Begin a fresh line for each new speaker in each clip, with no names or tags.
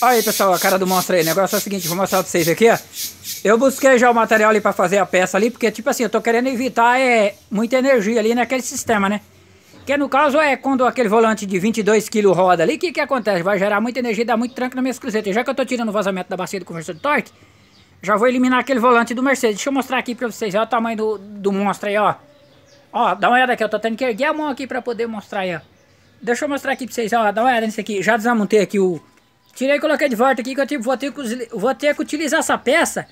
Olha aí, pessoal, a cara do monstro aí. O negócio é o seguinte, vou mostrar pra vocês aqui, ó. Eu busquei já o material ali pra fazer a peça ali, porque, tipo assim, eu tô querendo evitar é, muita energia ali naquele sistema, né? Que no caso é quando aquele volante de 22 kg roda ali, o que que acontece? Vai gerar muita energia e dar muito tranco na minha cruzeta. Já que eu tô tirando o vazamento da bacia do conversor de torque, já vou eliminar aquele volante do Mercedes. Deixa eu mostrar aqui pra vocês, olha o tamanho do, do monstro aí, ó. Ó, dá uma olhada aqui, eu tô tendo que erguer a mão aqui pra poder mostrar aí, ó. Deixa eu mostrar aqui pra vocês, ó, dá uma olhada nisso aqui. Já desmontei aqui o, Tirei e coloquei de volta aqui que eu vou, ter que, vou ter que utilizar essa peça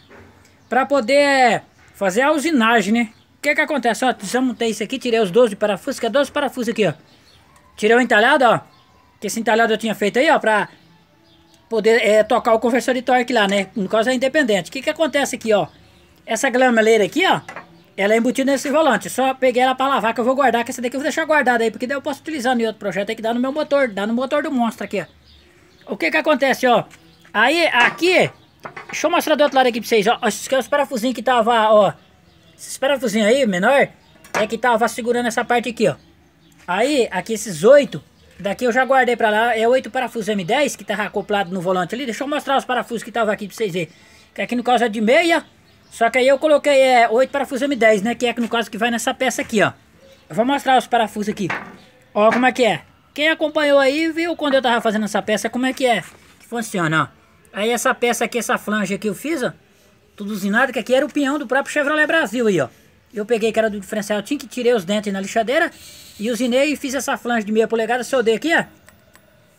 para poder fazer a usinagem, né? O que que acontece? Ó, desmontei isso aqui, tirei os 12 parafusos, que é 12 parafusos aqui, ó. Tirei o entalhado, ó. Que esse entalhado eu tinha feito aí, ó, pra poder é, tocar o conversor de torque lá, né? No caso é independente. O que que acontece aqui, ó? Essa glameleira aqui, ó, ela é embutida nesse volante. Só peguei ela pra lavar, que eu vou guardar, que essa daqui eu vou deixar guardada aí, porque daí eu posso utilizar em outro projeto aí que dá no meu motor, dá no motor do monstro aqui, ó. O que que acontece, ó? Aí, aqui, deixa eu mostrar do outro lado aqui pra vocês, ó. Esses que é os parafusinhos que tava, ó. Esses parafusinhos aí, menor, é que tava segurando essa parte aqui, ó. Aí, aqui esses oito, daqui eu já guardei pra lá, é oito parafusos M10 que tava acoplado no volante ali. Deixa eu mostrar os parafusos que tava aqui pra vocês verem. Que aqui no caso é de meia, só que aí eu coloquei é, parafusos M10, né? Que é que no caso que vai nessa peça aqui, ó. Eu vou mostrar os parafusos aqui. Ó como é que é. Quem acompanhou aí viu quando eu tava fazendo essa peça como é que é. Que funciona, ó. Aí essa peça aqui, essa flange aqui eu fiz, ó. Tudo usinado, que aqui era o pinhão do próprio Chevrolet Brasil aí, ó. Eu peguei que era do diferencial tinha que tirei os dentes na lixadeira. E usinei e fiz essa flange de meia polegada, soldei aqui, ó.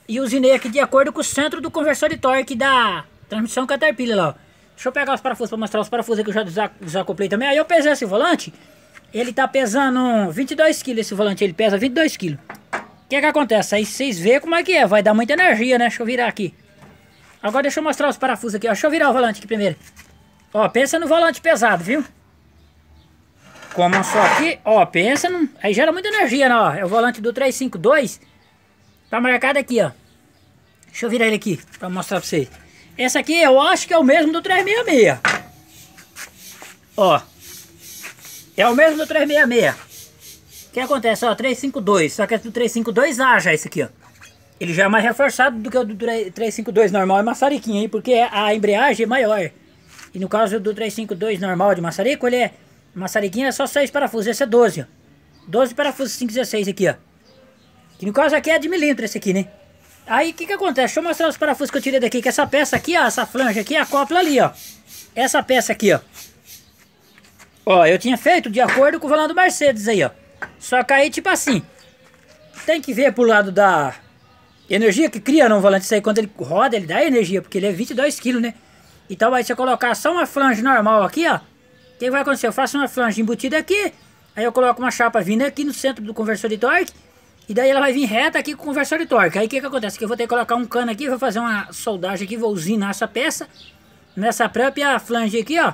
E usinei aqui de acordo com o centro do conversor de torque da transmissão Caterpillar lá, ó. Deixa eu pegar os parafusos para mostrar os parafusos que eu já desacoplei também. Aí eu pesei esse volante. Ele tá pesando 22 kg esse volante, ele pesa 22 kg. O que que acontece? Aí vocês vê como é que é, vai dar muita energia, né? Deixa eu virar aqui. Agora deixa eu mostrar os parafusos aqui, ó. Deixa eu virar o volante aqui primeiro. Ó, pensa no volante pesado, viu? Começou só aqui, ó, pensa no... Aí gera muita energia, né, ó. É o volante do 352. Tá marcado aqui, ó. Deixa eu virar ele aqui, pra mostrar pra vocês. Esse aqui eu acho que é o mesmo do 366. Ó. É o mesmo do 366 que acontece? Ó, 352. Só que é do 352A já esse aqui, ó. Ele já é mais reforçado do que o do 352 normal é maçariquinho aí, porque a embreagem é maior. E no caso do 352 normal de maçarico, ele é maçariquinho, é só 6 parafusos, esse é 12, ó. 12 parafusos 516 aqui, ó. Que no caso aqui é de milímetro esse aqui, né? Aí o que que acontece? Deixa eu mostrar os parafusos que eu tirei daqui, que essa peça aqui, ó, essa flange aqui, acopla ali, ó. Essa peça aqui, ó. Ó, eu tinha feito de acordo com o volante do Mercedes aí, ó. Só que aí, tipo assim, tem que ver pro lado da energia que cria não volante. Isso aí, quando ele roda, ele dá energia, porque ele é 22 kg, né? Então aí você colocar só uma flange normal aqui, ó. O que vai acontecer? Eu faço uma flange embutida aqui, aí eu coloco uma chapa vindo aqui no centro do conversor de torque, e daí ela vai vir reta aqui com o conversor de torque. Aí o que, que acontece? Que eu vou ter que colocar um cano aqui, vou fazer uma soldagem aqui, vou usinar essa peça, nessa própria flange aqui, ó.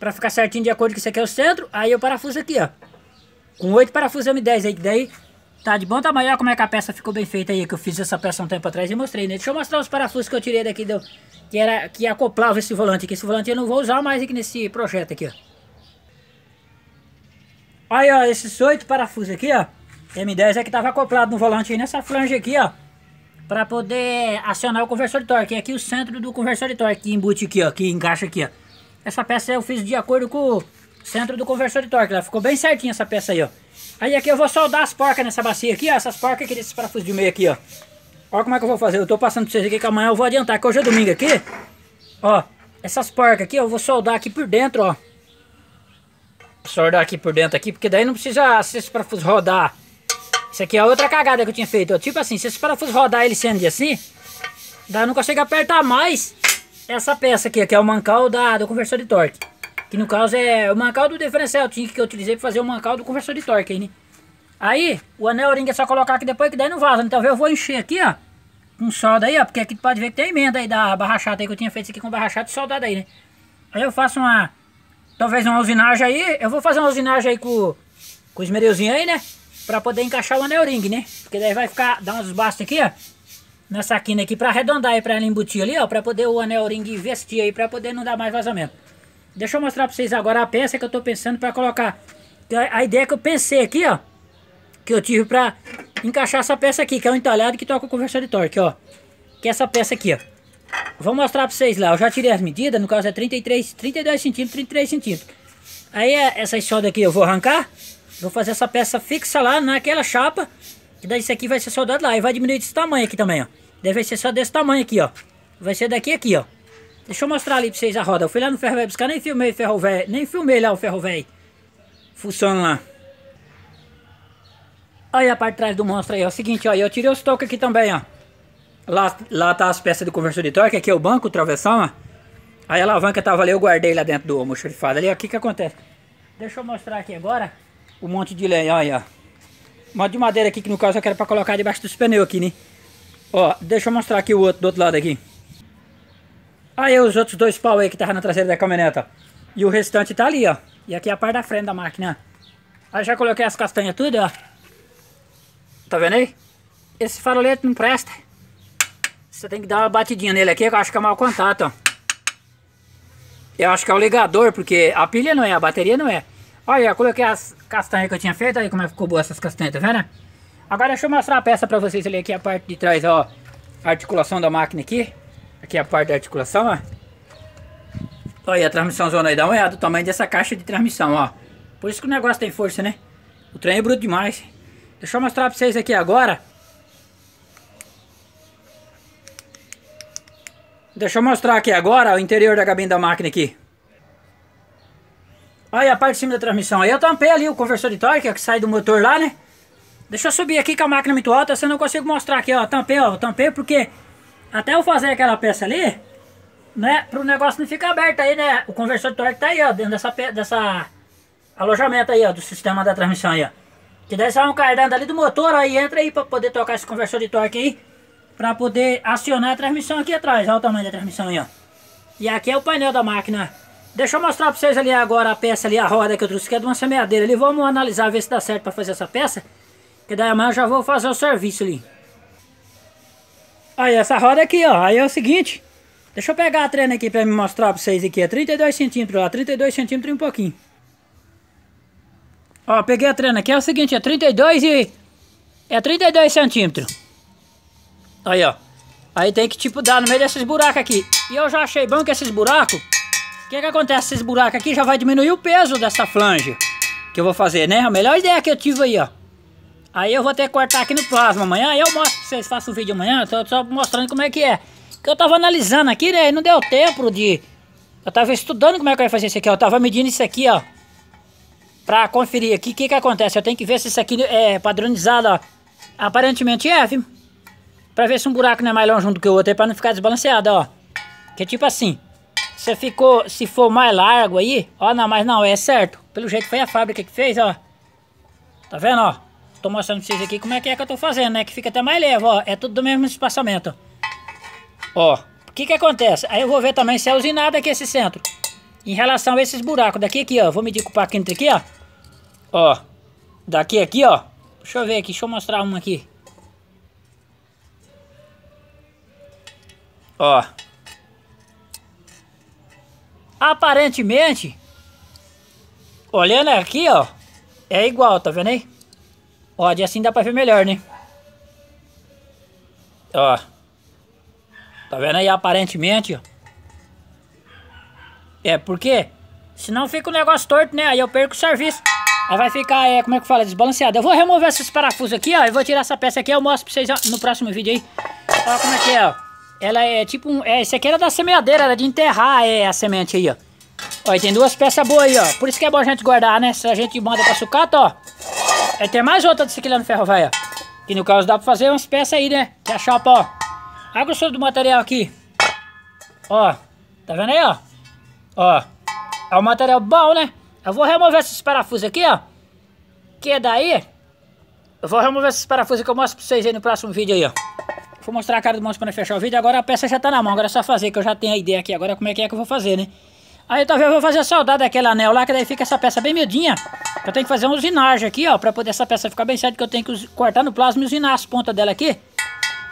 Pra ficar certinho de acordo com isso aqui é o centro, aí eu parafuso aqui, ó. Com oito parafusos M10 aí, que daí tá de bom tamanho. Olha como é que a peça ficou bem feita aí, que eu fiz essa peça um tempo atrás e mostrei, né? Deixa eu mostrar os parafusos que eu tirei daqui, do, que, era, que acoplava esse volante aqui. Esse volante eu não vou usar mais aqui nesse projeto aqui, ó. Olha, ó, esses oito parafusos aqui, ó. M10 é que tava acoplado no volante aí nessa flange aqui, ó. Pra poder acionar o conversor de torque. É aqui o centro do conversor de torque que embute aqui, ó. Que encaixa aqui, ó. Essa peça eu fiz de acordo com Centro do conversor de torque, lá. Ficou bem certinho essa peça aí, ó. Aí aqui eu vou soldar as porcas nessa bacia aqui, ó. Essas porcas aqui desses parafusos de meio aqui, ó. Olha como é que eu vou fazer. Eu tô passando pra vocês aqui que amanhã eu vou adiantar. Que hoje é domingo aqui. Ó. Essas porcas aqui eu vou soldar aqui por dentro, ó. Soldar aqui por dentro aqui. Porque daí não precisa esses parafusos rodar. Isso aqui é outra cagada que eu tinha feito. Ó. Tipo assim, se esses parafusos rodar ele sendo assim. Daí eu não consigo apertar mais essa peça aqui. Que é o mancal da, do conversor de torque. Que no caso é o mancal do diferencial tinha que eu utilizei para fazer o mancal do conversor de torque aí, né? Aí, o anel ringue é só colocar aqui depois que daí não vaza. Então eu vou encher aqui, ó. Com solda aí, ó. Porque aqui pode ver que tem emenda aí da barra chata aí que eu tinha feito isso aqui com barra chata e soldado aí, né? Aí eu faço uma... Talvez uma usinagem aí. Eu vou fazer uma usinagem aí com, com o esmerilzinho aí, né? Pra poder encaixar o anel ringue, né? Porque daí vai ficar... Dá uns bastos aqui, ó. Nessa quina aqui pra arredondar aí, pra ela embutir ali, ó. Pra poder o anel ringue investir aí, pra poder não dar mais vazamento. Deixa eu mostrar pra vocês agora a peça que eu tô pensando pra colocar. A ideia que eu pensei aqui, ó. Que eu tive pra encaixar essa peça aqui, que é o um entalhado que toca o conversor de torque, ó. Que é essa peça aqui, ó. Vou mostrar pra vocês lá. Eu já tirei as medidas, no caso é 33, 32 centímetros, 33 centímetros. Aí é, essa solda aqui eu vou arrancar. Vou fazer essa peça fixa lá naquela chapa. Que daí isso aqui vai ser soldado lá. E vai diminuir desse tamanho aqui também, ó. Deve ser só desse tamanho aqui, ó. Vai ser daqui aqui, ó. Deixa eu mostrar ali pra vocês a roda. Eu fui lá no ferro velho buscar, nem filmei ferro velho, nem filmei lá o ferro velho. Funciona lá. Olha a parte de trás do monstro aí, ó. É o seguinte, ó, eu tirei os toques aqui também, ó. Lá, lá tá as peças do conversor de torque, aqui é o banco, o travessão, ó. Aí a alavanca tava ali, eu guardei lá dentro do almoxarifado ali, ó. O que que acontece? Deixa eu mostrar aqui agora o monte de lenha, olha, ó. Um monte de madeira aqui, que no caso eu quero pra colocar debaixo dos pneus aqui, né? Ó, deixa eu mostrar aqui o outro, do outro lado aqui. Aí os outros dois pau aí que tava na traseira da caminhoneta. E o restante tá ali, ó. E aqui é a parte da frente da máquina. Aí já coloquei as castanhas tudo, ó. Tá vendo aí? Esse farolete não presta. Você tem que dar uma batidinha nele aqui, que eu acho que é mau contato, ó. Eu acho que é o ligador, porque a pilha não é, a bateria não é. Olha, eu coloquei as castanhas que eu tinha feito, aí como é ficou boa essas castanhas, tá vendo? Agora deixa eu mostrar a peça pra vocês ali aqui, a parte de trás, ó. A articulação da máquina aqui. Aqui é a parte da articulação, ó. Olha aí a transmissão zona aí, dá uma olhada o tamanho dessa caixa de transmissão, ó. Por isso que o negócio tem força, né? O trem é bruto demais. Deixa eu mostrar pra vocês aqui agora. Deixa eu mostrar aqui agora o interior da cabine da máquina aqui. Olha a parte de cima da transmissão. Aí eu tampei ali o conversor de torque, que sai do motor lá, né? Deixa eu subir aqui com a máquina é muito alta, senão eu não consigo mostrar aqui, ó. Tampei, ó. Tampei porque até eu fazer aquela peça ali, né? Para o negócio não ficar aberto aí, né? O conversor de torque tá aí, ó, dentro dessa, dessa alojamento aí, ó, do sistema da transmissão aí, ó. Que daí sai um cardando ali do motor, aí entra aí para poder tocar esse conversor de torque aí. para poder acionar a transmissão aqui atrás, olha o tamanho da transmissão aí, ó. E aqui é o painel da máquina. Deixa eu mostrar para vocês ali agora a peça ali, a roda que eu trouxe, que é de uma semeadeira ali. Vamos analisar, ver se dá certo para fazer essa peça. Que daí amanhã eu já vou fazer o serviço ali. Aí, essa roda aqui, ó. Aí é o seguinte. Deixa eu pegar a trena aqui pra me mostrar pra vocês aqui. É 32 centímetros, ó. 32 centímetros e um pouquinho. Ó, peguei a trena aqui. É o seguinte, é 32 e... É 32 centímetros. Aí, ó. Aí tem que, tipo, dar no meio desses buracos aqui. E eu já achei bom que esses buracos... O que que acontece? Esses buracos aqui já vai diminuir o peso dessa flange. Que eu vou fazer, né? A melhor ideia que eu tive aí, ó. Aí eu vou ter que cortar aqui no próximo amanhã. Eu mostro pra vocês, faço o vídeo amanhã, só, só mostrando como é que é. Que eu tava analisando aqui, né? E não deu tempo de... Eu tava estudando como é que eu ia fazer isso aqui, ó. Eu tava medindo isso aqui, ó. Pra conferir aqui o que que acontece. Eu tenho que ver se isso aqui é padronizado, ó. Aparentemente é, viu? Pra ver se um buraco não é mais longe do que o outro aí, pra não ficar desbalanceado, ó. Que é tipo assim... Se ficou, se for mais largo aí, ó, não, mas não, é certo. Pelo jeito foi a fábrica que fez, ó. Tá vendo, ó? tô mostrando pra vocês aqui como é que é que eu tô fazendo, né? Que fica até mais leve, ó. É tudo do mesmo espaçamento. Ó, o que que acontece? Aí eu vou ver também se é usinado aqui esse centro. Em relação a esses buracos daqui aqui, ó. Vou medir com o paquímetro aqui, ó. Ó, daqui aqui, ó. Deixa eu ver aqui, deixa eu mostrar um aqui. Ó. Aparentemente, olhando aqui, ó, é igual, tá vendo aí? Ó, de assim dá pra ver melhor, né? Ó. Tá vendo aí, aparentemente, ó. É, porque senão fica o um negócio torto, né? Aí eu perco o serviço. Aí vai ficar, é, como é que fala, desbalanceado. Eu vou remover esses parafusos aqui, ó. Eu vou tirar essa peça aqui, eu mostro pra vocês ó, no próximo vídeo aí. Olha como é que é, ó. Ela é tipo um... É, isso aqui era da semeadeira, era de enterrar é, a semente aí, ó. Ó, tem duas peças boas aí, ó. Por isso que é bom a gente guardar, né? Se a gente manda pra sucata, ó. É tem mais outra dessequilhando ferro velho, Que no caso dá pra fazer umas peças aí, né? Que é a chapa, ó. A grossura do material aqui. Ó. Tá vendo aí, ó? Ó. É um material bom, né? Eu vou remover esses parafusos aqui, ó. Que daí... Eu vou remover esses parafusos que eu mostro pra vocês aí no próximo vídeo aí, ó. Vou mostrar a cara do monstro pra fechar o vídeo. Agora a peça já tá na mão. Agora é só fazer, que eu já tenho a ideia aqui. Agora como é que é que eu vou fazer, né? Aí talvez eu vou fazer a saudade daquele anel lá, que daí fica essa peça bem miudinha. Eu tenho que fazer uma usinagem aqui, ó, pra poder essa peça ficar bem certa, que eu tenho que cortar no plasma e usinar as pontas dela aqui.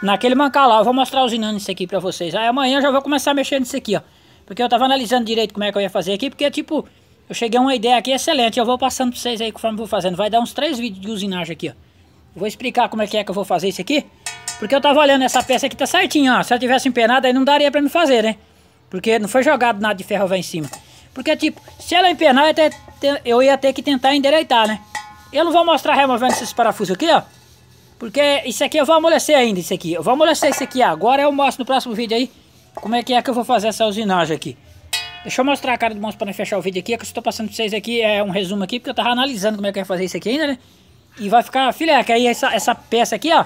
Naquele mancalá, lá, eu vou mostrar usinando isso aqui pra vocês. Aí amanhã eu já vou começar mexendo nisso aqui, ó. Porque eu tava analisando direito como é que eu ia fazer aqui, porque, tipo, eu cheguei a uma ideia aqui excelente. Eu vou passando pra vocês aí conforme eu vou fazendo. Vai dar uns três vídeos de usinagem aqui, ó. Vou explicar como é que é que eu vou fazer isso aqui. Porque eu tava olhando essa peça aqui, tá certinho, ó. Se eu tivesse empenado, aí não daria pra me fazer, né? Porque não foi jogado nada de ferro lá em cima. Porque, tipo, se ela empenar, até ter, eu ia ter que tentar endereitar, né? Eu não vou mostrar removendo esses parafusos aqui, ó. Porque isso aqui eu vou amolecer ainda, isso aqui. Eu vou amolecer isso aqui agora, eu mostro no próximo vídeo aí como é que é que eu vou fazer essa usinagem aqui. Deixa eu mostrar a cara do monstro para fechar o vídeo aqui, é que eu estou passando para vocês aqui, é um resumo aqui, porque eu tava analisando como é que eu ia fazer isso aqui ainda, né? E vai ficar, filé, que aí essa, essa peça aqui, ó,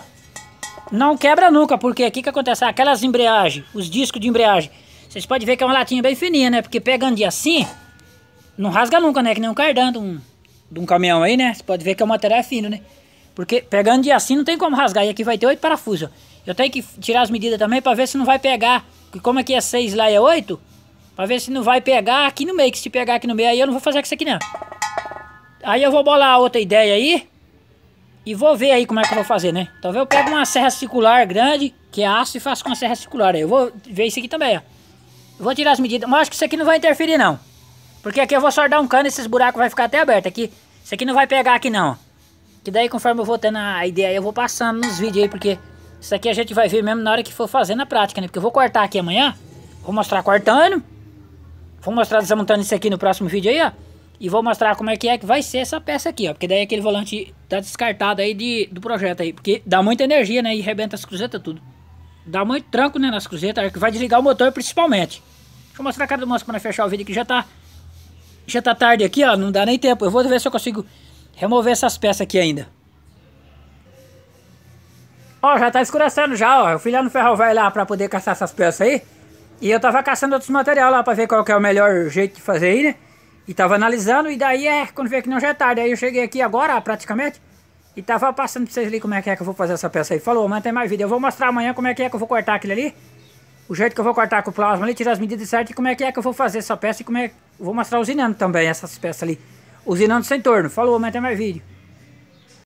não quebra nunca, porque aqui que acontece? Aquelas embreagens, os discos de embreagem, vocês podem ver que é uma latinha bem fininha, né? Porque pegando de assim, não rasga nunca, né? É que nem um cardan de um, de um caminhão aí, né? Você pode ver que é um material fino, né? Porque pegando de assim não tem como rasgar. E aqui vai ter oito parafusos, Eu tenho que tirar as medidas também para ver se não vai pegar. Porque como aqui é seis lá é oito, para ver se não vai pegar aqui no meio. Que se pegar aqui no meio, aí eu não vou fazer com isso aqui não. Aí eu vou bolar outra ideia aí. E vou ver aí como é que eu vou fazer, né? Talvez então, eu pego uma serra circular grande, que é aço, e faço com a serra circular. Aí eu vou ver isso aqui também, ó. vou tirar as medidas. Mas acho que isso aqui não vai interferir, não. Porque aqui eu vou soldar um cano e esses buracos vai ficar até aberto aqui. Isso aqui não vai pegar aqui não. Que daí conforme eu vou tendo a ideia, eu vou passando nos vídeos aí, porque isso aqui a gente vai ver mesmo na hora que for fazer na prática, né? Porque eu vou cortar aqui amanhã, vou mostrar cortando, vou mostrar desmontando isso aqui no próximo vídeo aí, ó. E vou mostrar como é que é que vai ser essa peça aqui, ó. Porque daí aquele volante tá descartado aí de, do projeto aí. Porque dá muita energia, né? E rebenta as cruzetas tudo. Dá muito tranco, né? Nas cruzetas. Que vai desligar o motor principalmente. Deixa eu mostrar a cara do moço pra fechar o vídeo que já tá já tá tarde aqui, ó, não dá nem tempo. Eu vou ver se eu consigo remover essas peças aqui ainda. Ó, já tá escurecendo já, ó. Eu fui lá no vai lá pra poder caçar essas peças aí. E eu tava caçando outros material lá pra ver qual que é o melhor jeito de fazer aí, né? E tava analisando, e daí é, quando veio que não já é tarde. Aí eu cheguei aqui agora, praticamente, e tava passando pra vocês ali como é que é que eu vou fazer essa peça aí. Falou, mantém tem mais vídeo. Eu vou mostrar amanhã como é que é que eu vou cortar aquilo ali o jeito que eu vou cortar com o plasma ali, tirar as medidas certas e como é que é que eu vou fazer essa peça e como é que... Vou mostrar usinando também essas peças ali. Usinando sem torno. Falou, mas até mais vídeo.